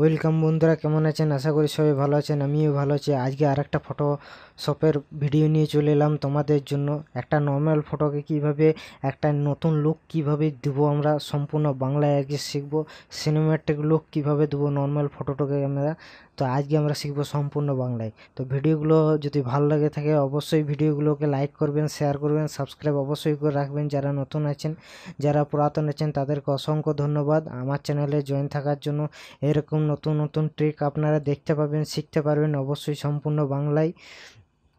Welcome বন্ধুরা কেমন আছেন আশা করি সবাই ভালো আছেন আমিও ভালো আছি আজকে আর একটা ফটোশপের ভিডিও নিয়ে চলে এলাম তোমাদের জন্য একটা নর্মাল ফটোকে কিভাবে একটা নতুন লুক কিভাবে দেবো আমরা সম্পূর্ণ বাংলায় আজকে শিখব সিনেম্যাটিক লুক কিভাবে দেবো নর্মাল ফটোটাকে আমরা তো আজকে আমরা শিখবো সম্পূর্ণ বাংলায় তো ভিডিওগুলো যদি ভালো লাগে থাকে অবশ্যই ভিডিওগুলোকে লাইক করবেন শেয়ার করবেন সাবস্ক্রাইব অবশ্যই করে রাখবেন যারা নতুন আছেন যারা পুরাতন আছেন তাদেরকে অসংখ্য ধন্যবাদ আমার চ্যানেলে জয়েন থাকার জন্য এরকম নতুন নতুন ট্রিক আপনারা দেখতে পাবেন শিখতে পারবেন অবশ্যই সম্পূর্ণ বাংলায়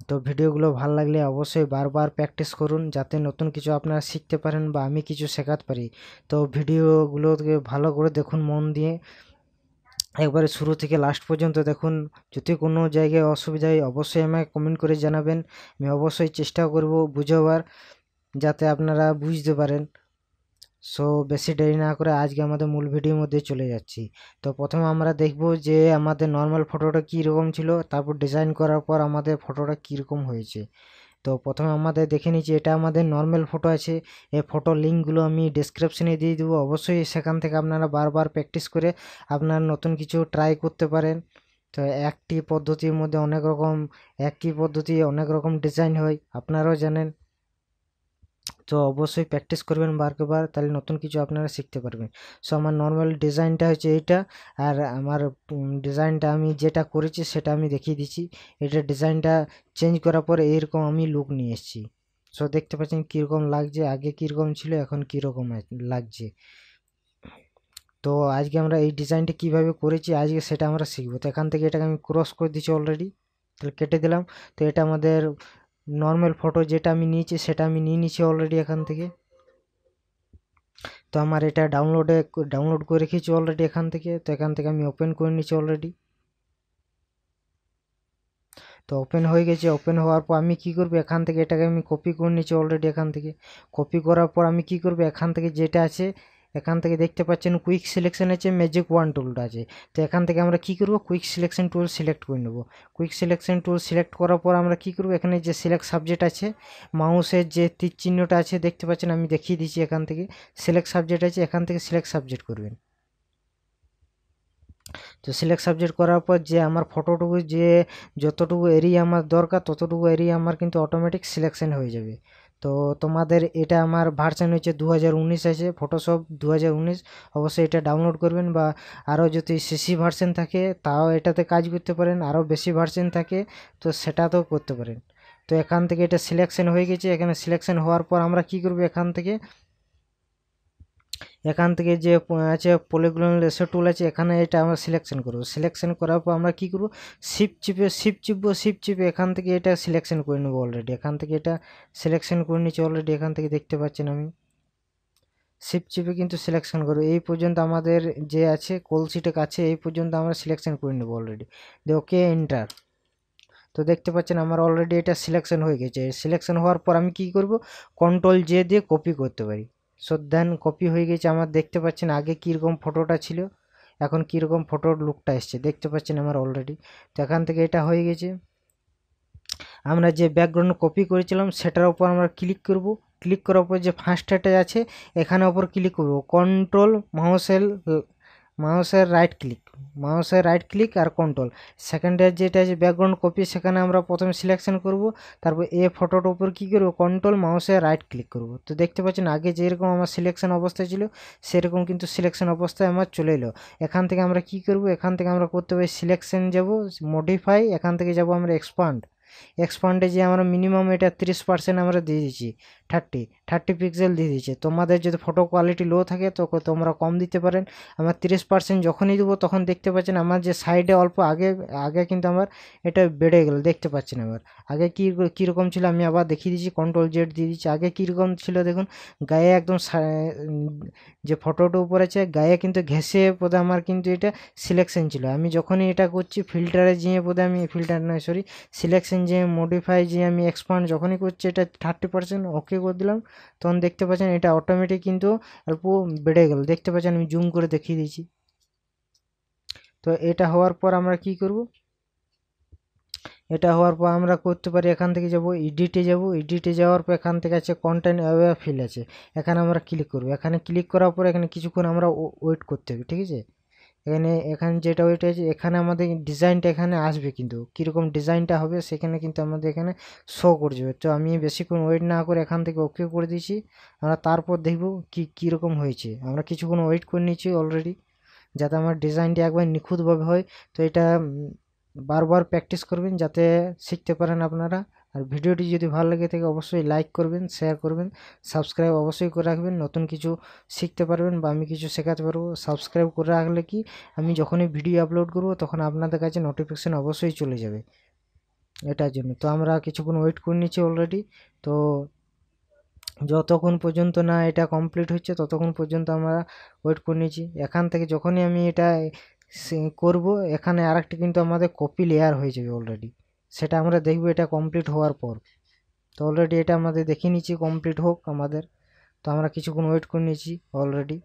তো ভিডিওগুলো ভালো লাগলে অবশ্যই বারবার প্র্যাকটিস করুন যাতে নতুন কিছু আপনারা শিখতে পারেন বা আমি কিছু শেখাতে পারি তো ভিডিওগুলোকে ভালো করে দেখুন মন দিয়ে একবারে শুরু থেকে লাস্ট পর্যন্ত দেখুন যদি কোনো জায়গায় অসুবিধা হয় অবশ্যই আমাকে কমেন্ট করে জানাবেন আমি অবশ্যই চেষ্টা করব বুঝাবার যাতে আপনারা বুঝতে পারেন সো বেশি দেরি না করে আজকে আমাদের মূল ভিডিওর মধ্যে চলে যাচ্ছি তো প্রথমে আমরা দেখব যে আমাদের নর্মাল ফটোটা কীরকম ছিল তারপর ডিজাইন করার পর আমাদের ফটোটা কীরকম হয়েছে তো প্রথমে আমাদের দেখে নিচ্ছি এটা আমাদের নর্মাল ফটো আছে এই ফটো লিঙ্কগুলো আমি ডিসক্রিপশনে দিয়ে দেবো অবশ্যই সেখান থেকে আপনারা বারবার প্র্যাকটিস করে আপনারা নতুন কিছু ট্রাই করতে পারেন তো একটি পদ্ধতির মধ্যে অনেক রকম একই পদ্ধতি অনেক রকম ডিজাইন হয় আপনারাও জানেন তো অবশ্যই প্র্যাকটিস করবেন বারবার তাহলে নতুন কিছু আপনারা শিখতে পারবেন সো আমার নর্মাল ডিজাইনটা হচ্ছে এইটা আর আমার ডিজাইনটা আমি যেটা করেছি সেটা আমি দেখিয়ে দিচ্ছি এটা ডিজাইনটা চেঞ্জ করার পর এইরকম আমি লুক নিয়ে এসেছি সো দেখতে পাচ্ছেন কীরকম লাগছে আগে কীরকম ছিল এখন কীরকম লাগছে তো আজকে আমরা এই ডিজাইনটা কীভাবে করেছি আজকে সেটা আমরা শিখবো তো এখান থেকে এটাকে আমি ক্রস করে দিচ্ছি অলরেডি তাহলে কেটে দিলাম তো এটা আমাদের নর্মাল ফটো যেটা আমি নিয়েছি সেটা আমি নিয়ে নিয়েছি অলরেডি এখান থেকে তো আমার এটা ডাউনলোডে ডাউনলোড করে রেখেছি অলরেডি এখান থেকে তো এখান থেকে আমি ওপেন করে নিয়েছি অলরেডি তো ওপেন হয়ে গেছে ওপেন হওয়ার পর আমি কি করব এখান থেকে এটাকে আমি কপি করে নিয়েছি অলরেডি এখান থেকে কপি করার পর আমি কি করব এখান থেকে যেটা আছে এখান থেকে দেখতে পাচ্ছেন কুইক সিলেকশন আছে ম্যাজিক ওয়ান টুলটা আছে তো এখান থেকে আমরা কি করব কুইক সিলেকশন টুল সিলেক্ট করে নেব কুইক সিলেকশন টুল সিলেক্ট করার পর আমরা কি করব এখানে যে সিলেক্ট সাবজেক্ট আছে মাউসের যে তীর চিহ্নটা আছে দেখতে পাচ্ছেন আমি দেখিয়ে দিচ্ছি এখান থেকে সিলেক্ট সাবজেক্ট আছে এখান থেকে সিলেক্ট সাবজেক্ট করবেন তো সিলেক্ট সাবজেক্ট করার পর যে আমার ফটোটুকু যে যতটুকু এরিয়া আমার দরকার ততটুকু এরিয়া আমার কিন্তু অটোমেটিক সিলেকশন হয়ে যাবে তো তোমাদের এটা আমার ভার্সান হচ্ছে দু হাজার উনিশ আছে ফটোশপ দু হাজার উনিশ অবশ্যই এটা ডাউনলোড করবেন বা আরও যদি সিসি ভার্সান থাকে তাও এটাতে কাজ করতে পারেন আরও বেশি ভার্সান থাকে তো সেটাতেও করতে পারেন তো এখান থেকে এটা সিলেকশন হয়ে গেছে এখানে সিলেকশন হওয়ার পর আমরা কি করব এখান থেকে এখান থেকে যে আছে পলিগুলান লেসার টুল আছে এখানে এটা আমরা সিলেকশন করব সিলেকশন করার পর আমরা কী করবো শিপ চিপে শিপ চিপবো শিপ চিপে এখান থেকে এটা সিলেকশন করে নেবো অলরেডি এখান থেকে এটা সিলেকশন করে নিচ্ছি অলরেডি এখান থেকে দেখতে পাচ্ছেন আমি শিপ চিপে কিন্তু সিলেকশন করবো এই পর্যন্ত আমাদের যে আছে কলসিটা কাছে এই পর্যন্ত আমরা সিলেকশন করে নেবো অলরেডি দিয়ে ওকে এন্টার তো দেখতে পাচ্ছেন আমার অলরেডি এটা সিলেকশন হয়ে গেছে সিলেকশন হওয়ার পর আমি কি করব কন্ট্রোল জে দিয়ে কপি করতে পারি সদ্যান কপি হয়ে গেছে আমার দেখতে পাচ্ছেন আগে কীরকম ফটোটা ছিল এখন কীরকম ফটোর লুকটা এসছে দেখতে পাচ্ছেন আমার অলরেডি তো এখান থেকে এটা হয়ে গেছে আমরা যে ব্যাকগ্রাউন্ড কপি করেছিলাম সেটার উপর আমরা ক্লিক করব ক্লিক করার পর যে ফার্স্ট আছে এখানে ওপর ক্লিক করব কন্ট্রোল মাউসেল মাউসের রাইট ক্লিক মাউসের রাইট ক্লিক আর কন্ট্রোল সেকেন্ডের যেটা আছে ব্যাকগ্রাউন্ড কপি সেখানে আমরা প্রথমে সিলেকশন করব তারপর এ ফটোর উপর কী করব কন্ট্রোল মাউসের রাইট ক্লিক করব তো দেখতে পাচ্ছেন আগে যেরকম আমার সিলেকশন অবস্থায় ছিল সেরকম কিন্তু সিলেকশন অবস্থায় আমার চলে এলো এখান থেকে আমরা কি করব এখান থেকে আমরা করতে পারি সিলেকশন যাব মডিফাই এখান থেকে যাব আমরা এক্সপান্ড এক্সপান্ডে যে আমরা মিনিমাম এটা তিরিশ পার্সেন্ট আমরা দিয়ে দিচ্ছি থার্টি থার্টি পিক্সেল দিয়ে দিয়েছে তোমাদের যদি ফটো কোয়ালিটি লো থাকে তো তোমরা কম দিতে পারেন আমার তিরিশ পার্সেন্ট যখনই দেবো তখন দেখতে পাচ্ছেন আমার যে সাইডে অল্প আগে আগে কিন্তু আমার এটা বেড়ে গেল দেখতে পাচ্ছেন আমার আগে কী কীরকম ছিল আমি আবার দেখিয়ে দিচ্ছি কন্ট্রোল জেড দিয়ে দিচ্ছি আগে কীরকম ছিল দেখুন গায়ে একদম যে ফটোটা উপরে আছে গায়ে কিন্তু ঘেসে বোধহয় আমার কিন্তু এটা সিলেকশন ছিল আমি যখনই এটা করছি ফিল্টারে যেয়ে বোধ আমি ফিল্টার নয় সরি সিলেকশন যে মডিফাই যে আমি এক্সপান্ড যখনই করছি এটা থার্টি পার্সেন্ট ওকে ওকে করে দিলাম তখন দেখতে পাচ্ছেন এটা অটোমেটিক কিন্তু অল্প বেড়ে গেল দেখতে পাচ্ছেন আমি জুম করে দেখিয়ে দিয়েছি তো এটা হওয়ার পর আমরা কি করব এটা হওয়ার পর আমরা করতে পারি এখান থেকে যাব এডিটে যাব এডিটে যাওয়ার পর এখান থেকে আছে কন্টেন্ট অ্যাওয়ার ফিল আছে এখানে আমরা ক্লিক করব এখানে ক্লিক করার পর এখানে কিছুক্ষণ আমরা ওয়েট করতে হবে ঠিক আছে এখানে এখানে যেটা ওইটা আছে এখানে আমাদের ডিজাইনটা এখানে আসবে কিন্তু কীরকম ডিজাইনটা হবে সেখানে কিন্তু আমাদের এখানে শো করে যাবে তো আমি বেশিক্ষণ ওয়েট না করে এখান থেকে ওকে করে দিয়েছি আমরা তারপর দেখব কি কীরকম হয়েছে আমরা কিছুক্ষণ ওয়েট করে নিয়েছি অলরেডি যাতে আমার ডিজাইনটি একবার নিখুঁতভাবে হয় তো এটা বারবার প্র্যাকটিস করবেন যাতে শিখতে পারেন আপনারা আর ভিডিওটি যদি ভালো লাগে থাকে অবশ্যই লাইক করবেন শেয়ার করবেন সাবস্ক্রাইব অবশ্যই করে রাখবেন নতুন কিছু শিখতে পারবেন বা আমি কিছু শেখাতে পারবো সাবস্ক্রাইব করে রাখলে কি আমি যখনই ভিডিও আপলোড করব তখন আপনাদের কাছে নোটিফিকেশান অবশ্যই চলে যাবে এটার জন্য তো আমরা কিছুক্ষণ ওয়েট করে নিচ্ছি অলরেডি তো যতক্ষণ পর্যন্ত না এটা কমপ্লিট হচ্ছে ততক্ষণ পর্যন্ত আমরা ওয়েট করে নিয়েছি এখান থেকে যখনই আমি এটা করব এখানে আরেকটি কিন্তু আমাদের কপি লেয়ার হয়ে যাবে অলরেডি সেটা আমরা দেখব এটা কমপ্লিট হওয়ার পর তো অলরেডি এটা আমাদের দেখিয়ে নিচ্ছি কমপ্লিট হোক আমাদের তো আমরা কিছুক্ষণ ওয়েট করে নিয়েছি অলরেডি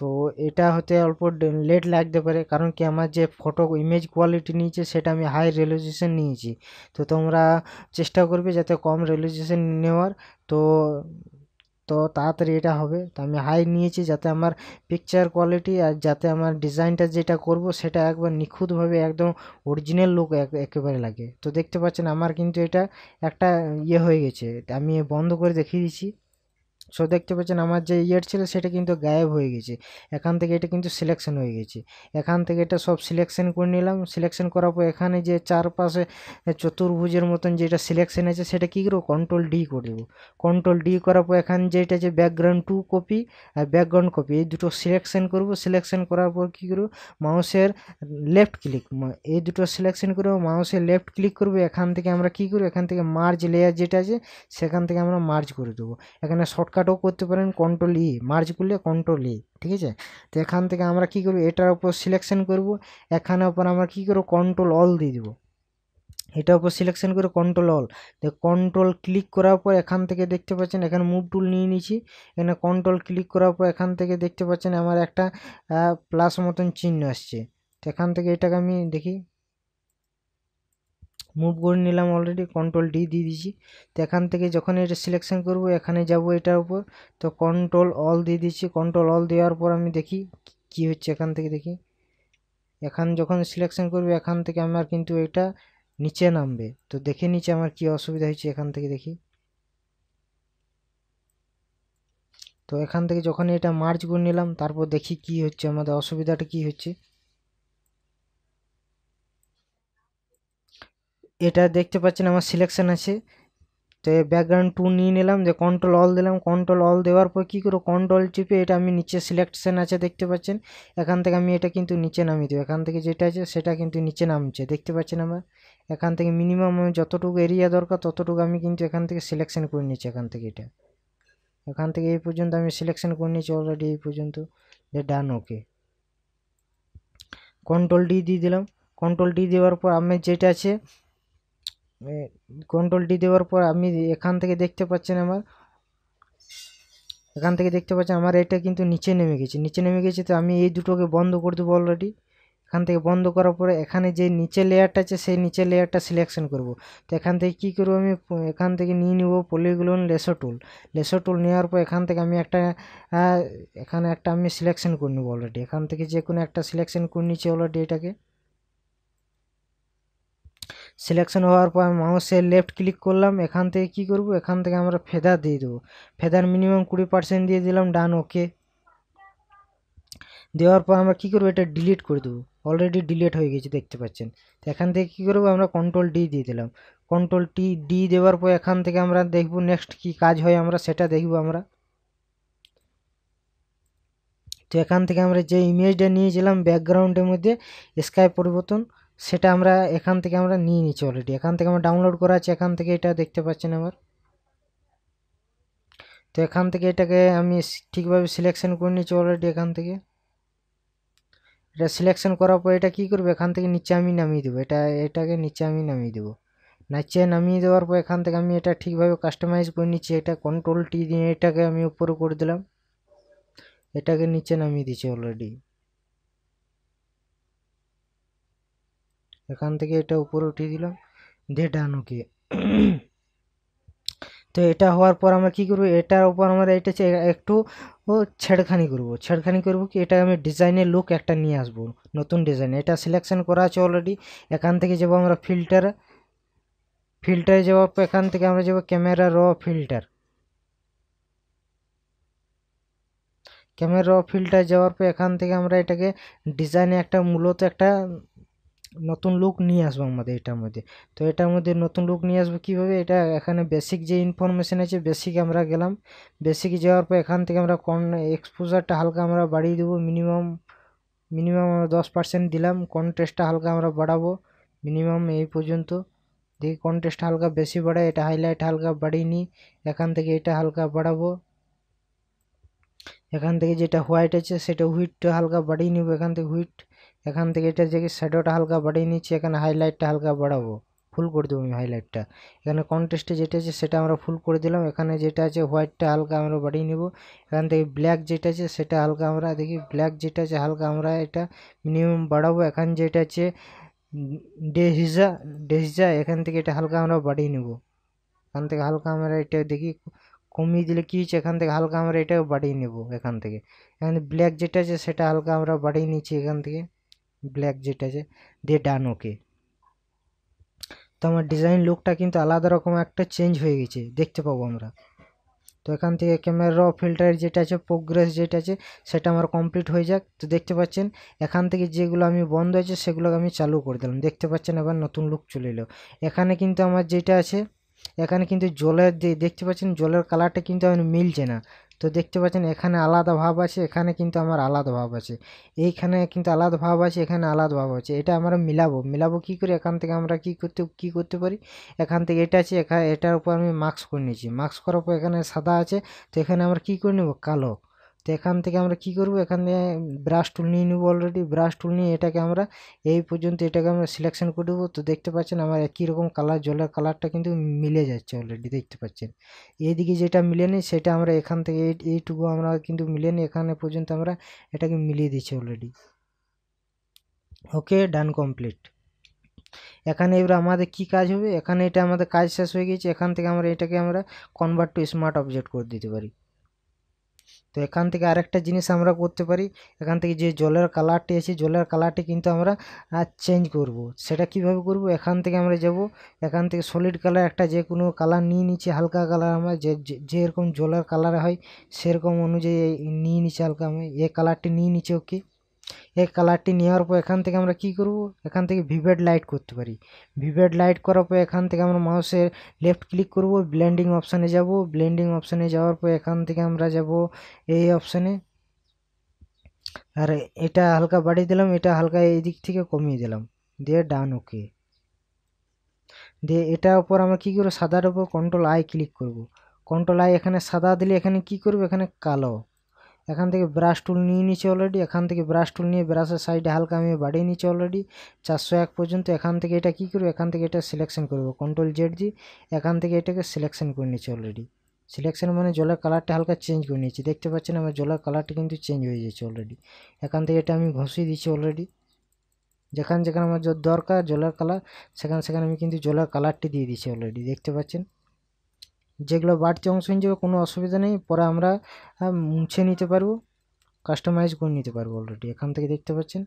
তো এটা হতে অল্প লেট লাগতে পারে কারণ কি আমার যে ফটো ইমেজ কোয়ালিটি নিয়েছে সেটা আমি হাই রেজলিউশন নিয়েছি তো তোমরা চেষ্টা করবে যাতে কম রেজলিউশন নেওয়ার তো তো তাড়াতাড়ি এটা হবে তো আমি হাই নিয়েছি যাতে আমার পিকচার কোয়ালিটি আর যাতে আমার ডিজাইনটা যেটা করব সেটা একবার নিখুঁতভাবে একদম অরিজিনাল লুক একেবারে লাগে তো দেখতে পাচ্ছেন আমার কিন্তু এটা একটা ইয়ে হয়ে গেছে আমি বন্ধ করে দেখিয়ে দিচ্ছি সো দেখতে পাচ্ছেন আমার যে ইয়ার ছিল সেটা কিন্তু গায়েব হয়ে গেছে এখান থেকে এটা কিন্তু সিলেকশন হয়ে গেছে এখান থেকে এটা সব সিলেকশন করে নিলাম সিলেকশন করার পর এখানে যে চারপাশে চতুর্ভুজের মতন যেটা সিলেকশন আছে সেটা কী করবো কন্ট্রোল ডি করে দেবো কন্ট্রোল ডি করার পর এখান যেটা যে ব্যাকগ্রাউন্ড টু কপি আর ব্যাকগ্রাউন্ড কপি এই দুটো সিলেকশন করব সিলেকশন করার পর কী করবো মাউসের লেফট ক্লিক এই দুটো সিলেকশন করবো মাউসের লেফট ক্লিক করবো এখান থেকে আমরা কী করবো এখান থেকে মার্জ লেয়ার যেটা আছে সেখান থেকে আমরা মার্জ করে দেবো এখানে শর্ট শর্টকাটও করতে পারেন কন্ট্রোল ই মার্জ করলে কন্ট্রোল ই e, ঠিক আছে তো এখান থেকে আমরা কি করব এটার উপর সিলেকশন করব এখানে উপর আমরা কি করব কন্ট্রোল অল দিয়ে দেবো এটার উপর সিলেকশন করে কন্ট্রোল অল তো কন্ট্রোল ক্লিক করার পর এখান থেকে দেখতে পাচ্ছেন এখানে মুভ টুল নিয়ে নিয়েছি এখানে কন্ট্রোল ক্লিক করার পর এখান থেকে দেখতে পাচ্ছেন আমার একটা প্লাস মতন চিহ্ন আসছে তো এখান থেকে এটাকে আমি দেখি মুভ করে নিলাম অলরেডি কন্ট্রোল ডি দিয়ে দিয়েছি তো এখান থেকে যখন এটা সিলেকশন করব এখানে যাব এটার উপর তো কন্ট্রোল অল দিয়ে দিচ্ছি কন্ট্রোল অল দেওয়ার পর আমি দেখি কি হচ্ছে এখান থেকে দেখি এখান যখন সিলেকশন করবে এখান থেকে আমার কিন্তু এটা নিচে নামবে তো দেখে নিচে আমার কি অসুবিধা হয়েছে এখান থেকে দেখি তো এখান থেকে যখন এটা মার্চ করে নিলাম তারপর দেখি কি হচ্ছে আমাদের অসুবিধাটা কি হচ্ছে এটা দেখতে পাচ্ছেন আমার সিলেকশান আছে তো ব্যাকগ্রাউন্ড টু নিয়ে নিলাম যে কন্ট্রোল অল দিলাম কন্ট্রোল অল দেওয়ার পর কী করো কন্ট্রোল টিপে এটা আমি নিচে সিলেকশন আছে দেখতে পাচ্ছেন এখান থেকে আমি এটা কিন্তু নিচে নামিয়ে দেবো এখান থেকে যেটা আছে সেটা কিন্তু নিচে নামছে দেখতে পাচ্ছেন আমার এখান থেকে মিনিমাম আমি যতটুকু এরিয়া দরকার ততটুকু আমি কিন্তু এখান থেকে সিলেকশন করে নিচ্ছি এখান থেকে এটা এখান থেকে এই পর্যন্ত আমি সিলেকশন করে নিয়েছি অলরেডি এই পর্যন্ত যে ডান ওকে কন্ট্রোল ডি দিয়ে দিলাম কন্ট্রোল ডি দেওয়ার পর আমি যেটা আছে কন্ট্রোলটি মানে দেওয়ার পর আপনি এখান থেকে দেখতে পাচ্ছেন আমার এখান থেকে দেখতে পাচ্ছেন আমার এটা কিন্তু নিচে নেমে গেছে নিচে নেমে গেছে তো আমি এই দুটোকে বন্ধ করে দেবো অলরেডি এখান থেকে বন্ধ করার পরে এখানে যে নিচে লেয়ারটা আছে সেই নিচে লেয়ারটা সিলেকশন করব তো এখান থেকে কি করব আমি এখান থেকে নিয়ে নেব পলিগুলোন লেসো টুল লেসো টুল নেওয়ার পর এখান থেকে আমি একটা এখানে একটা আমি সিলেকশন করে নেবো অলরেডি এখান থেকে যে কোনো একটা সিলেকশন করে নিচ্ছি অলরেডি এটাকে সিলেকশন হওয়ার পর আমি মাউসে লেফট ক্লিক করলাম এখান থেকে কি করব এখান থেকে আমরা ফেদার দিয়ে দেবো ফেদার মিনিমাম কুড়ি পার্সেন্ট দিয়ে দিলাম ডান ওকে দেওয়ার পর আমরা কী করবো এটা ডিলিট করে দেবো অলরেডি ডিলিট হয়ে গেছে দেখতে পাচ্ছেন তো এখান থেকে কী করবো আমরা কন্ট্রোল ডি দিয়ে দিলাম কন্ট্রোল টি ডি দেওয়ার পর এখান থেকে আমরা দেখব নেক্সট কি কাজ হয় আমরা সেটা দেখব আমরা তো এখান থেকে আমরা যে ইমেজটা নিয়েছিলাম ব্যাকগ্রাউন্ডের মধ্যে স্কাই পরিবর্তন সেটা আমরা এখান থেকে আমরা নিয়ে নিচ্ছি অলরেডি এখান থেকে আমরা ডাউনলোড করা আছে এখান থেকে এটা দেখতে পাচ্ছেন আমার তো এখান থেকে এটাকে আমি ঠিকভাবে সিলেকশন করে নিচ্ছি অলরেডি এখান থেকে এটা সিলেকশন করার পর এটা কী করবে এখান থেকে নিচে আমি নামিয়ে দেবো এটা এটাকে নিচে আমি নামিয়ে দেবো নিচে নামিয়ে দেওয়ার পর এখান থেকে আমি এটা ঠিকভাবে কাস্টমাইজ করে নিচ্ছি এটা কন্ট্রোল টি দিয়ে এটাকে আমি উপরে করে দিলাম এটাকে নিচে নামিয়ে দিচ্ছি অলরেডি এখান থেকে এটা উপরে উঠিয়ে দিলাম দিয়ে ডানুকে তো এটা হওয়ার পর আমরা কি করব এটার উপর আমরা এটা একটু ছেড়খানি করব ছেড়খানি করব কি এটা আমি ডিজাইনের লুক একটা নিয়ে আসব নতুন ডিজাইন এটা সিলেকশন করা আছে অলরেডি এখান থেকে যাব আমরা ফিল্টার ফিল্টারে যাওয়ার পর এখান থেকে আমরা যাব camera raw filter camera raw filter যাওয়ার পর এখান থেকে আমরা এটাকে ডিজাইনে একটা মূলত একটা নতুন লোক নিয়ে আসবো আমাদের এটার মধ্যে তো এটার মধ্যে নতুন লোক নিয়ে আসবো কীভাবে এটা এখানে বেসিক যে ইনফরমেশান আছে বেসিক আমরা গেলাম বেসিক যাওয়ার পর এখান থেকে আমরা কন এক্সপোজারটা হালকা আমরা বাড়িয়ে দেবো মিনিমাম মিনিমাম আমরা দশ পার্সেন্ট দিলাম কন্টেস্টটা হালকা আমরা বাড়াবো মিনিমাম এই পর্যন্ত দেখি কন্টেস্টটা হালকা বেশি বাড়ায় এটা হাইলাইট হালকা বাড়িয়ে নিই এখান থেকে এটা হালকা বাড়াবো এখান থেকে যেটা হোয়াইট আছে সেটা হুইটটা হালকা বাড়িয়ে নিব এখান থেকে হুইট এখান থেকে এটা যে শ্যাডোটা হালকা বাড়িয়ে নিচ্ছি এখানে হাইলাইটটা হালকা বাড়াবো ফুল করে দেবো আমি হাইলাইটটা এখানে কন্টেস্টে যেটা আছে সেটা আমরা ফুল করে দিলাম এখানে যেটা আছে হোয়াইটটা হালকা আমরা বাড়িয়ে নেব এখান থেকে ব্ল্যাক যেটা আছে সেটা হালকা আমরা দেখি ব্ল্যাক যেটা আছে হালকা আমরা এটা মিনিমাম বাড়াবো এখান যেটা আছে ডেহিজা ডেহিজা এখান থেকে এটা হালকা আমরা বাড়িয়ে নেব এখান থেকে হালকা আমরা এটা দেখি কমিয়ে দিলে কী হচ্ছে এখান থেকে হালকা আমরা এটা বাড়িয়ে নেব এখান থেকে এখানে ব্ল্যাক যেটা আছে সেটা হালকা আমরা বাড়িয়ে নিচ্ছি এখান থেকে ব্ল্যাক যেটা আছে দিয়ে ডান ওকে তো আমার ডিজাইন লুকটা কিন্তু আলাদা রকম একটা চেঞ্জ হয়ে গেছে দেখতে পাবো আমরা তো এখান থেকে ক্যামেরা র ফিল্টার যেটা আছে প্রোগ্রেস যেটা আছে সেটা আমার কমপ্লিট হয়ে যাক তো দেখতে পাচ্ছেন এখান থেকে যেগুলো আমি বন্ধ আছে সেগুলোকে আমি চালু করে দিলাম দেখতে পাচ্ছেন এবার নতুন লুক চলে এলো এখানে কিন্তু আমার যেটা আছে এখানে কিন্তু জলের দেখতে পাচ্ছেন জলের কালারটা কিন্তু আমি মিলছে না তো দেখতে পাচ্ছেন এখানে আলাদা ভাব আছে এখানে কিন্তু আমার আলাদা ভাব আছে এইখানে কিন্তু আলাদা ভাব আছে এখানে আলাদা ভাব আছে এটা আমরা মিলাবো মিলাবো কি করে এখান থেকে আমরা কি করতে কি করতে পারি এখান থেকে এটা আছে এখানে এটার উপর আমি মাস্ক করে নিয়েছি মাস্ক করার পর এখানে সাদা আছে তো এখানে আমরা কি করে নেব কালো তো এখান থেকে আমরা কি করব এখানে ব্রাশ টুল নিয়ে নেবো অলরেডি ব্রাশ টুল নিয়ে এটাকে আমরা এই পর্যন্ত এটাকে আমরা সিলেকশন করে দেবো তো দেখতে পাচ্ছেন আমার একই রকম কালার জলের কালারটা কিন্তু মিলে যাচ্ছে অলরেডি দেখতে পাচ্ছেন এইদিকে যেটা মিলে নেই সেটা আমরা এখান থেকে এইটুকু আমরা কিন্তু মিলে নিই এখানে পর্যন্ত আমরা এটাকে মিলিয়ে দিচ্ছি অলরেডি ওকে ডান কমপ্লিট এখানে এবার আমাদের কি কাজ হবে এখানে এটা আমাদের কাজ শেষ হয়ে গেছে এখান থেকে আমরা এটাকে আমরা কনভার্ট টু স্মার্ট অবজেক্ট করে দিতে পারি তো এখান থেকে আরেকটা জিনিস আমরা করতে পারি এখান থেকে যে জলের কালারটি আছে জলের কালারটি কিন্তু আমরা চেঞ্জ করব। সেটা কিভাবে করব এখান থেকে আমরা যাব এখান থেকে সলিড কালার একটা যে কোনো কালার নিয়ে নিচ্ছি হালকা কালার আমরা যে যেরকম জলের কালার হয় সেরকম অনুযায়ী নিয়ে নিচ্ছি হালকা আমি এ কালারটি নিয়ে নিচ্ছি ওকে এই কালারটি নেওয়ার পর এখান থেকে আমরা কি করব এখান থেকে ভিভেড লাইট করতে পারি ভিভেড লাইট করার পর এখান থেকে আমরা মাউসের লেফট ক্লিক করব ব্লেন্ডিং অপশানে যাব ব্লেন্ডিং অপশানে যাওয়ার পর এখান থেকে আমরা যাব এই অপশানে আর এটা হালকা বাড়িয়ে দিলাম এটা হালকা এই দিক থেকে কমিয়ে দিলাম দিয়ে ডান ওকে দিয়ে এটার উপর আমরা কী করবো সাদার উপর কন্ট্রোল আই ক্লিক করব কন্ট্রোল আই এখানে সাদা দিলে এখানে কি করব এখানে কালো এখান থেকে ব্রাশ টুল নিয়ে নিচ্ছে অলরেডি এখান থেকে ব্রাশ টুল নিয়ে ব্রাশের সাইডে হালকা আমি বাড়িয়ে নিচ্ছি অলরেডি চারশো এক পর্যন্ত এখান থেকে এটা কী করবো এখান থেকে এটা সিলেকশন করবো কন্ট্রোল জেড জি এখান থেকে এটাকে সিলেকশন করে নিচ্ছে অলরেডি সিলেকশন মানে জলের কালারটা হালকা চেঞ্জ করে নিয়েছি দেখতে পাচ্ছেন আমার জলের কালারটা কিন্তু চেঞ্জ হয়ে যাচ্ছে অলরেডি এখান থেকে এটা আমি ঘষিয়ে দিচ্ছি অলরেডি যেখানে যেখানে আমার দরকার জলের কালার সেখানে সেখানে আমি কিন্তু জলের কালারটি দিয়ে দিচ্ছি অলরেডি দেখতে পাচ্ছেন যেগুলো বাড়তি অংশ হয়ে যাবে কোনো অসুবিধা নেই পরে আমরা মুছে নিতে পারবো কাস্টমাইজ করে নিতে পারবো অলরেডি এখান থেকে দেখতে পাচ্ছেন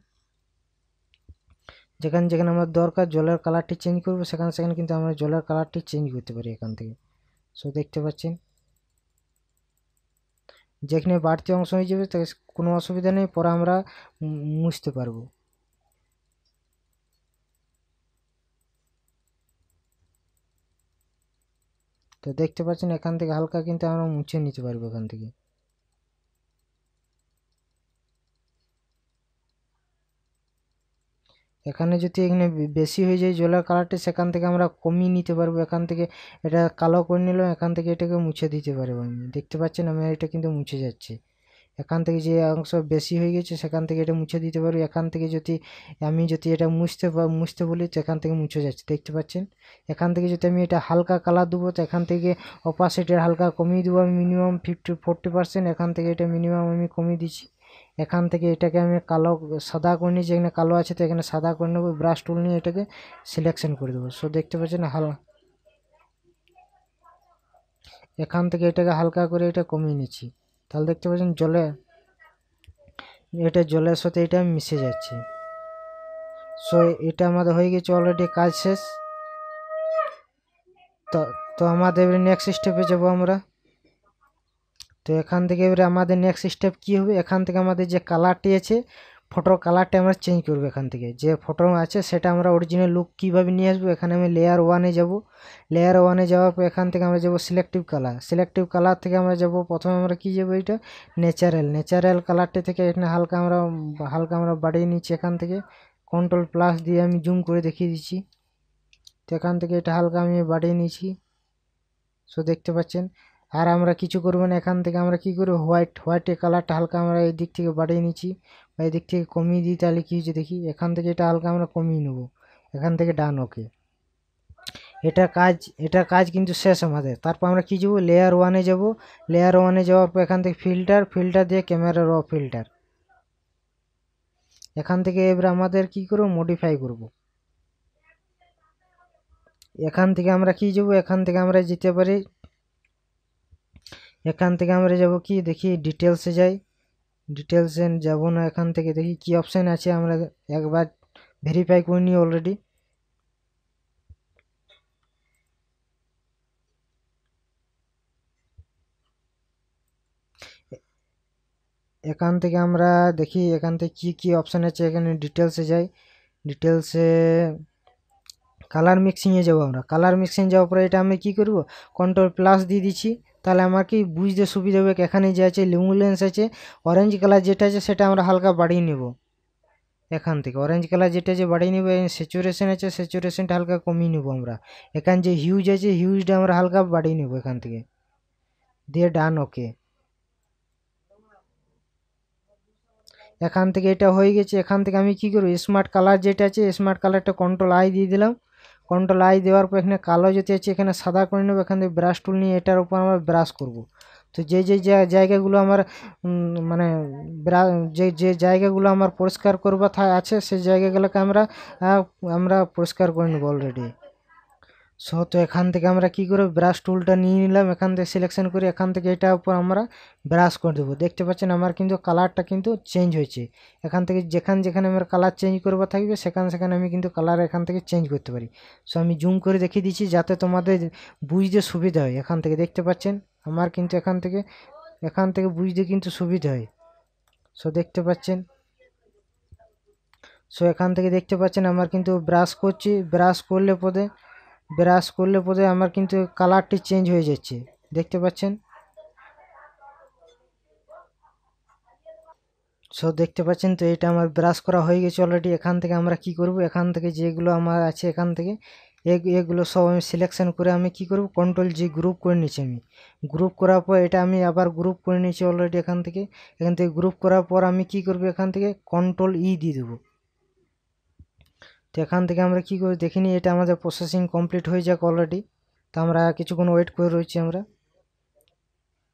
যেখানে যেখানে আমার দরকার জলের কালারটি চেঞ্জ করবো সেখানে সেখানে কিন্তু আমরা জলের কালারটি চেঞ্জ করতে পারি এখান থেকে সো দেখতে পাচ্ছেন যেখানে বাড়তি অংশ হয়ে যাবে কোনো অসুবিধা নেই পরে আমরা মুছতে পারবো তো দেখতে পাচ্ছেন এখান থেকে হালকা কিন্তু আমরা মুছে নিতে পারবো এখান থেকে এখানে যদি এখানে বেশি হয়ে যায় জলের কালারটা সেখান থেকে আমরা কমিয়ে নিতে পারবো এখান থেকে এটা কালো করে নিলাম এখান থেকে এটাকে মুছে দিতে পারবো আমি দেখতে পাচ্ছেন আমি এটা কিন্তু মুছে যাচ্ছে এখান থেকে যে অংশ বেশি হয়ে গেছে সেখান থেকে এটা মুছে দিতে পারবো এখান থেকে যদি আমি যদি এটা মুছতে মুছতে বলি তো এখান থেকে মুছে যাচ্ছে দেখতে পাচ্ছেন এখান থেকে যদি আমি এটা হালকা কালার দেবো তো এখান থেকে অপাসিটির হালকা কমিয়ে দেবো আমি মিনিমাম ফিফটি ফোরটি পার্সেন্ট এখান থেকে এটা মিনিমাম আমি কমিয়ে দিচ্ছি এখান থেকে এটাকে আমি কালো সাদা করে নিই যেখানে কালো আছে তো এখানে সাদা করে নেবো ব্রাশ টুল নিয়ে এটাকে সিলেকশন করে দেবো সো দেখতে পাচ্ছেন হালকা এখান থেকে এটাকে হালকা করে এটা কমিয়ে নিচ্ছি তাহলে দেখতে পাচ্ছেন জলে এটা জলের সাথে এটা মিশে যাচ্ছে সো এটা আমাদের হয়ে গেছে অলরেডি কাজ শেষ তো তো আমাদের এবারে নেক্সট স্টেপে যাব আমরা তো এখান থেকে এবারে আমাদের নেক্সট স্টেপ কি হবে এখান থেকে আমাদের যে কালারটি আছে ফটোর কালারটা আমরা চেঞ্জ করবো এখান থেকে যে ফটো আছে সেটা আমরা অরিজিনাল লুক কীভাবে নিয়ে আসবো এখানে আমি লেয়ার ওয়ানে যাব লেয়ার ওয়ানে যাওয়ার পর এখান থেকে আমরা যাবো সিলেক্টিভ কালার সিলেক্টিভ কালার থেকে আমরা যাব প্রথমে আমরা কী যাবো এটা ন্যাচারাল ন্যাচারাল কালারটা থেকে এখানে হালকা আমরা হালকা আমরা বাড়িয়ে নিচ্ছি এখান থেকে কন্ট্রোল প্লাস দিয়ে আমি জুম করে দেখিয়ে দিচ্ছি তো এখান থেকে এটা হালকা আমি বাড়িয়ে নিয়েছি সো দেখতে পাচ্ছেন আর আমরা কিছু করবো না এখান থেকে আমরা কি করবো হোয়াইট হোয়াইটের কালারটা হালকা আমরা এই দিক থেকে বাড়িয়ে নিচ্ছি এদিক থেকে কমিয়ে দিই তাহলে কী হচ্ছে দেখি এখান থেকে এটা হালকা আমরা কমিয়ে নেব এখান থেকে ডান ওকে এটা কাজ এটা কাজ কিন্তু শেষ আমাদের তারপর আমরা কী যাবো লেয়ার ওয়ানে যাব লেয়ার ওয়ানে যাওয়ার পর এখান থেকে ফিল্টার ফিল্টার দিয়ে ক্যামেরা র ফিল্টার এখান থেকে এবার আমাদের কি করব মডিফাই করব এখান থেকে আমরা কি যাব এখান থেকে আমরা যেতে পারি এখান থেকে আমরা যাব কি দেখি ডিটেলসে যাই ডিটেলস ইন যাবো না এখান থেকে দেখি কি অপশন আছে আমরা একবার ভেরিফাই কোনি অলরেডি এখান থেকে আমরা দেখি এখানতে কি কি অপশন আছে এখানে ডিটেলসে যাই ডিটেলসে কালার मिक्सিং এ যাবো আমরা কালার मिक्सিং যাও পরে এটা আমি কি করব কন্ট্রোল প্লাস দিয়ে দিছি তাহলে আমার কি বুঝতে সুবিধা হবে এখানে যে আছে লিম্বুলেন্স আছে অরেঞ্জ কালার যেটা আছে সেটা আমরা হালকা বাড়িয়ে নেব এখান থেকে অরেঞ্জ কালার যেটা আছে বাড়িয়ে নেবো স্যাচুরেশন আছে স্যাচুরেশনটা হালকা কমিয়ে নেবো আমরা এখান যে হিউজ আছে হিউজটা আমরা হালকা বাড়িয়ে নেব এখান থেকে দিয়ে ডান ওকে এখান থেকে এটা হয়ে গেছে এখান থেকে আমি কি করবো স্মার্ট কালার যেটা আছে স্মার্ট কালারটা কন্ট্রোল আই দিয়ে দিলাম কন্ট্রোল আই দেওয়ার পর এখানে কালো যদি আছে এখানে সাদা করে নেবো এখান থেকে ব্রাশ টুল নিয়ে এটার উপর আমরা ব্রাশ করব তো যে যে জায়গাগুলো আমার মানে যে যে জায়গাগুলো আমার পরিষ্কার করবা আছে সেই জায়গাগুলোকে আমরা আমরা পরিষ্কার করে নেবো অলরেডি সো তো এখান থেকে আমরা কি করে ব্রাশ টুলটা নিয়ে নিলাম এখান থেকে সিলেকশন করে এখান থেকে এটার উপর আমরা ব্রাশ করে দেবো দেখতে পাচ্ছেন আমার কিন্তু কালারটা কিন্তু চেঞ্জ হয়েছে এখান থেকে যেখান যেখানে আমার কালার চেঞ্জ করবো থাকবে সেখানে সেখানে আমি কিন্তু কালার এখান থেকে চেঞ্জ করতে পারি সো আমি জুম করে দেখিয়ে দিচ্ছি যাতে তোমাদের বুঝতে সুবিধা হয় এখান থেকে দেখতে পাচ্ছেন আমার কিন্তু এখান থেকে এখান থেকে বুঝতে কিন্তু সুবিধা হয় সো দেখতে পাচ্ছেন সো এখান থেকে দেখতে পাচ্ছেন আমার কিন্তু ব্রাশ করছি ব্রাশ করলে পদে ব্রাশ করলে পরে আমার কিন্তু কালারটি চেঞ্জ হয়ে যাচ্ছে দেখতে পাচ্ছেন সো দেখতে পাচ্ছেন তো এটা আমার ব্রাশ করা হয়ে গেছে অলরেডি এখান থেকে আমরা কি করব এখান থেকে যেগুলো আমার আছে এখান থেকে এগুলো সব আমি সিলেকশন করে আমি কি করব কন্ট্রোল জি গ্রুপ করে নিয়েছি আমি গ্রুপ করার পর এটা আমি আবার গ্রুপ করে নিয়েছি অলরেডি এখান থেকে এখান থেকে গ্রুপ করার পর আমি কি করব এখান থেকে কন্ট্রোল ই e দিয়ে দেবো তো এখান থেকে আমরা কি করে দেখিনি এটা আমাদের প্রসেসিং কমপ্লিট হয়ে যাক অলরেডি তো আমরা কিছুক্ষণ ওয়েট করে রয়েছি আমরা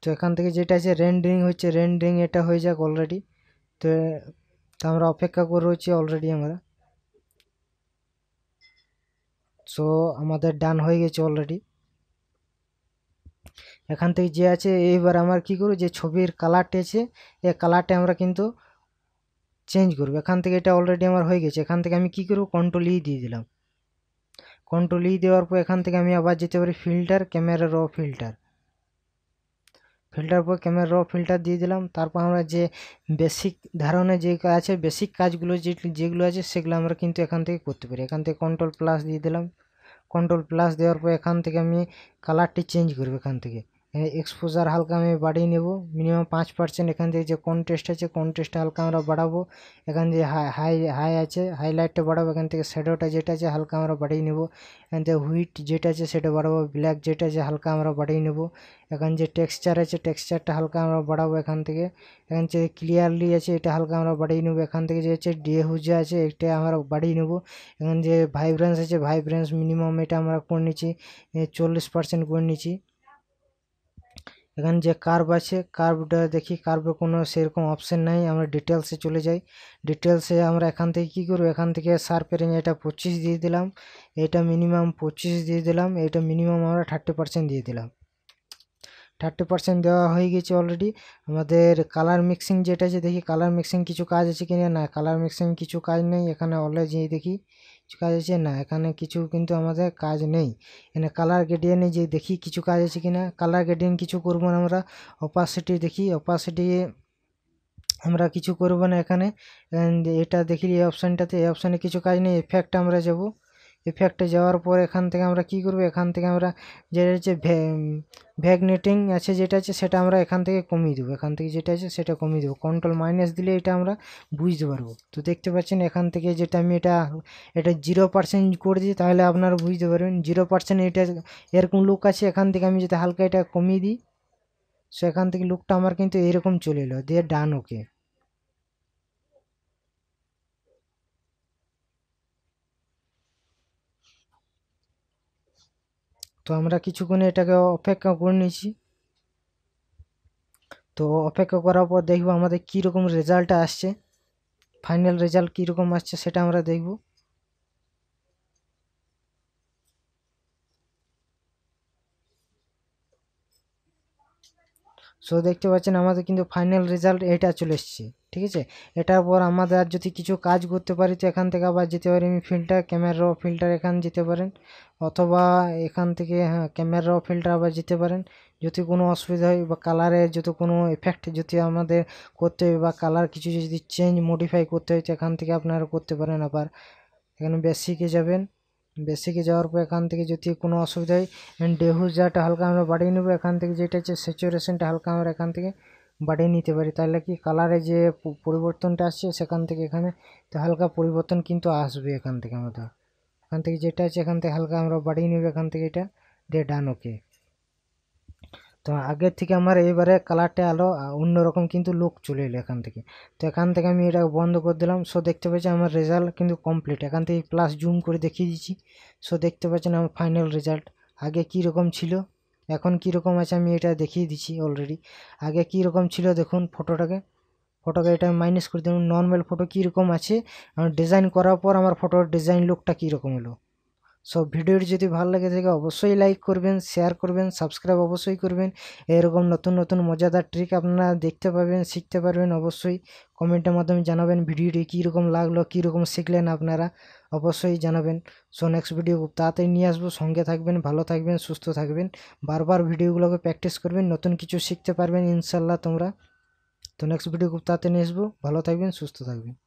তো এখান থেকে যেটা আছে রেন্ডিং হচ্ছে রেন্ডিং এটা হয়ে যাক অলরেডি তো আমরা অপেক্ষা করে রয়েছি অলরেডি আমরা সো আমাদের ডান হয়ে গেছে অলরেডি এখান থেকে যে আছে এইবার আমার কি করি যে ছবির কালারটি আছে এই কালারটি আমরা কিন্তু চেঞ্জ করব এখান থেকে এটা অলরেডি আমার হয়ে গেছে এখান থেকে আমি কি করব কন্ট্রোল ই দিয়ে দিলাম কন্ট্রোল ই e দেওয়ার পর এখান থেকে আমি আবার যেতে পারি filter camera raw filter filter পর ক্যামেরা র ফিল্টার দিয়ে দিলাম তারপর আমরা যে বেসিক ধারণা যে আছে বেসিক কাজগুলো যে যেগুলো আছে সেগুলো আমরা কিন্তু এখান থেকে করতে পারি এখান থেকে কন্ট্রোল প্লাস দিয়ে দিলাম কন্ট্রোল প্লাস দেওয়ার পর এখান থেকে আমি কালারটি চেঞ্জ করবো এখান থেকে এক্সপোজার হ্যাঁ, হালকা আমি বাড়িয়ে নেব মিনিমাম পাঁচ পার্সেন্ট এখান থেকে যে কন্টেস্ট আছে কন্টেস্টটা হালকা আমরা বাড়াবো এখান থেকে হাই হাই হাই আছে হাইলাইটটা বাড়াবো এখান থেকে শ্যাডোটা যেটা আছে হালকা আমরা বাড়িয়ে নেব এখান থেকে হুইট যেটা আছে সেটা বাড়াবো ব্ল্যাক যেটা আছে হালকা আমরা বাড়িয়ে নেব এখান যে টেক্সচার আছে টেক্সচারটা হালকা আমরা বাড়াবো এখান থেকে এখান যে ক্লিয়ারলি আছে এটা হালকা আমরা বাড়িয়ে নেব এখান থেকে যে আছে ডিএহুজা আছে এটা আমরা বাড়িয়ে নেব এখান যে ভাইব্রেন্স আছে ভাইব্রেন্স মিনিমাম এটা আমরা করে নিচ্ছি চল্লিশ পার্সেন্ট করে নিচ্ছি এখানে যে কার্ভ আছে কার্ভটা দেখি কার্ভে কোনো সেরকম অপশান নাই আমরা ডিটেলসে চলে যাই ডিটেলসে আমরা এখান থেকে কি করব এখান থেকে শার্প রেঞ্জ এটা পঁচিশ দিয়ে দিলাম এটা মিনিমাম পঁচিশ দিয়ে দিলাম এটা মিনিমাম আমরা থার্টি পার্সেন্ট দিয়ে দিলাম থার্টি পার্সেন্ট দেওয়া হয়ে গেছে অলরেডি আমাদের কালার মিক্সিং যেটা আছে দেখি কালার মিক্সিং কিছু কাজ আছে কিনা না কালার মিক্সিং কিছু কাজ নেই এখানে অলরেডি দেখি কিছু কাজ আছে না এখানে কিছু কিন্তু আমাদের কাজ নেই এখানে কালার গ্রেডিয়েন্টে যে দেখি কিছু কাজ আছে কি না কালার গ্রেডিয়েন্ট কিছু করবো না আমরা অপাসিটি দেখি অপাসিটি আমরা কিছু করব না এখানে এটা দেখি এই অপশানটাতে এই অপশানে কিছু কাজ নেই এফেক্ট আমরা যাবো ইফেক্টে যাওয়ার পর এখান থেকে আমরা কি করব এখান থেকে আমরা যেটা হচ্ছে ভ্যাগনেটিং আছে যেটা আছে সেটা আমরা এখান থেকে কমিয়ে দেবো এখান থেকে যেটা আছে সেটা কমিয়ে দেবো কন্ট্রোল মাইনাস দিলে এটা আমরা বুঝতে পারবো তো দেখতে পাচ্ছেন এখান থেকে যেটা আমি এটা এটা জিরো পার্সেন্ট করে দিই তাহলে আপনারা বুঝতে পারবেন জিরো পার্সেন্ট এটা এরকম লুক আছে এখান থেকে আমি যদি হালকা এটা কমিয়ে দিই সো এখান থেকে লুকটা আমার কিন্তু এরকম চলে এলো দিয়ে ডান ওকে তো আমরা কিছুক্ষণ এটাকে অপেক্ষা করে নিয়েছি তো অপেক্ষা করার পর দেখব আমাদের কীরকম রেজাল্ট আসছে ফাইনাল রেজাল্ট কীরকম আসছে সেটা আমরা দেখব সো দেখতে পাচ্ছেন আমাদের কিন্তু ফাইনাল রেজাল্ট এটা চলে এসছে ঠিক আছে এটার পর আমাদের আর যদি কিছু কাজ করতে পারি তো এখান থেকে আবার যেতে পারি আমি ফিল্টার ক্যামেরা ফিল্টার এখান যেতে পারেন অথবা এখান থেকে হ্যাঁ ক্যামেরাও ফিল্টার আবার যেতে পারেন যদি কোনো অসুবিধা হয় বা কালারে যদি কোনো এফেক্ট যদি আমাদের করতে হয় বা কালার কিছু যদি চেঞ্জ মডিফাই করতে হয় তো এখান থেকে আপনারা করতে পারেন আবার এখানে বেসিকে যাবেন বেশিকে যাওয়ার পর এখান থেকে যদি কোনো অসুবিধা ডেহু ডেহুজাটা হালকা আমরা বাড়িয়ে নেবো এখান থেকে যেটা হচ্ছে স্যাচুরেশনটা হালকা আমরা এখান থেকে বাড়িয়ে নিতে পারি তাহলে কি কালারে যে পরিবর্তনটা আসছে সেখান থেকে এখানে তো হালকা পরিবর্তন কিন্তু আসবে এখান থেকে আমাদের এখান থেকে যেটা আছে এখান থেকে হালকা আমরা বাড়িয়ে নেব এখান থেকে এটা দিয়ে ডান ওকে তো আগের থেকে আমার এবারে কালারটা আলো অন্যরকম কিন্তু লুক চলে এলো এখান থেকে তো এখান থেকে আমি এটা বন্ধ করে দিলাম সো দেখতে পাচ্ছি আমার রেজাল্ট কিন্তু কমপ্লিট এখান থেকে প্লাস জুম করে দেখিয়ে দিচ্ছি সো দেখতে পাচ্ছেন আমার ফাইনাল রেজাল্ট আগে কী রকম ছিল এখন কীরকম আছে আমি এটা দেখিয়ে দিচ্ছি অলরেডি আগে কীরকম ছিল দেখুন ফটোটাকে ফটোকে এটা আমি মাইনাস করে দিলাম নর্মাল ফটো কীরকম আছে ডিজাইন করার পর আমার ফটোর ডিজাইন লুকটা কীরকম এলো সো ভিডিওটি যদি ভালো লাগে থাকে অবশ্যই লাইক করবেন শেয়ার করবেন সাবস্ক্রাইব অবশ্যই করবেন এরকম নতুন নতুন মজাদার ট্রিক আপনারা দেখতে পাবেন শিখতে পারবেন অবশ্যই কমেন্টের মাধ্যমে জানাবেন ভিডিওটি কীরকম লাগলো কীরকম শিখলেন আপনারা অবশ্যই জানাবেন সো নেক্সট ভিডিও খুব তাড়াতাড়ি নিয়ে আসবো সঙ্গে থাকবেন ভালো থাকবেন সুস্থ থাকবেন বারবার ভিডিওগুলোকে প্র্যাকটিস করবেন নতুন কিছু শিখতে পারবেন ইনশাল্লাহ তোমরা তো নেক্সট ভিডিও খুব তাড়াতাড়ি নিয়ে আসবো ভালো থাকবেন সুস্থ থাকবেন